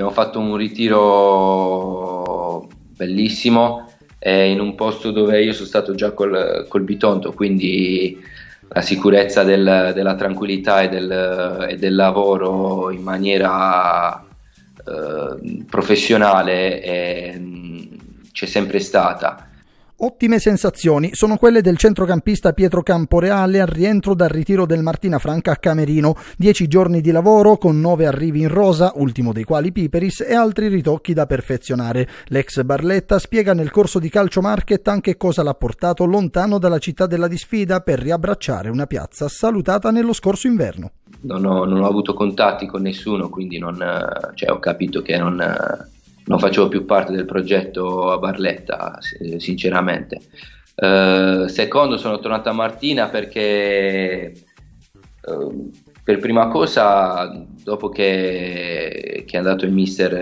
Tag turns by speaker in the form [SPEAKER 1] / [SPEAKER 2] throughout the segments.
[SPEAKER 1] abbiamo fatto un ritiro bellissimo eh, in un posto dove io sono stato già col, col Bitonto, quindi la sicurezza del, della tranquillità e del, e del, lavoro in maniera eh, professionale eh, c'è sempre stata.
[SPEAKER 2] Ottime sensazioni sono quelle del centrocampista Pietro Camporeale al rientro dal ritiro del Martina Franca a Camerino. Dieci giorni di lavoro con nove arrivi in rosa, ultimo dei quali Piperis, e altri ritocchi da perfezionare. L'ex Barletta spiega nel corso di Calcio Market anche cosa l'ha portato lontano dalla città della disfida per riabbracciare una piazza salutata nello scorso inverno.
[SPEAKER 1] Non ho, non ho avuto contatti con nessuno, quindi non, eh, cioè, ho capito che non eh, non facevo più parte del progetto a Barletta, sinceramente. Eh, secondo, sono tornato a Martina perché ehm, per prima cosa, dopo che, che è andato il mister,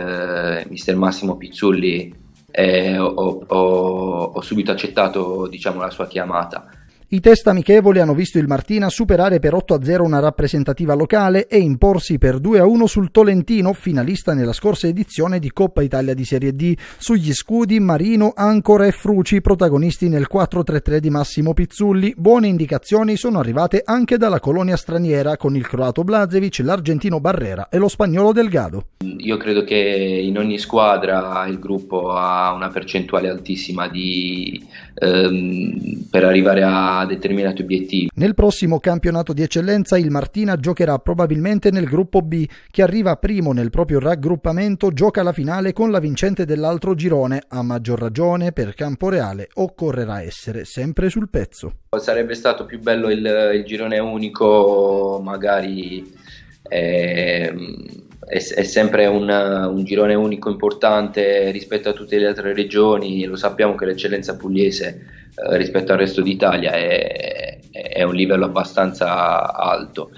[SPEAKER 1] eh, mister Massimo Pizzulli, eh, ho, ho, ho, subito accettato diciamo, la sua chiamata.
[SPEAKER 2] I test amichevoli hanno visto il Martina superare per 8-0 una rappresentativa locale e imporsi per 2-1 sul Tolentino, finalista nella scorsa edizione di Coppa Italia di Serie D, sugli scudi Marino, Ancora e Fruci, protagonisti nel 4-3-3 di Massimo Pizzulli. Buone indicazioni sono arrivate anche dalla colonia straniera con il croato Blazevic, l'argentino Barrera e lo spagnolo Delgado.
[SPEAKER 1] Io credo che in ogni squadra il gruppo ha una percentuale altissima di, ehm, per arrivare a determinati obiettivi.
[SPEAKER 2] Nel prossimo campionato di eccellenza il Martina giocherà probabilmente nel gruppo B, che arriva primo nel proprio raggruppamento, gioca la finale con la vincente dell'altro girone. A maggior ragione per Campo Reale occorrerà essere sempre sul pezzo.
[SPEAKER 1] Sarebbe stato più bello il, il girone unico, magari... Ehm è, è sempre un, un, girone unico importante rispetto a tutte le altre regioni, lo sappiamo che l'eccellenza pugliese eh, rispetto al resto d'Italia è, è un livello abbastanza alto.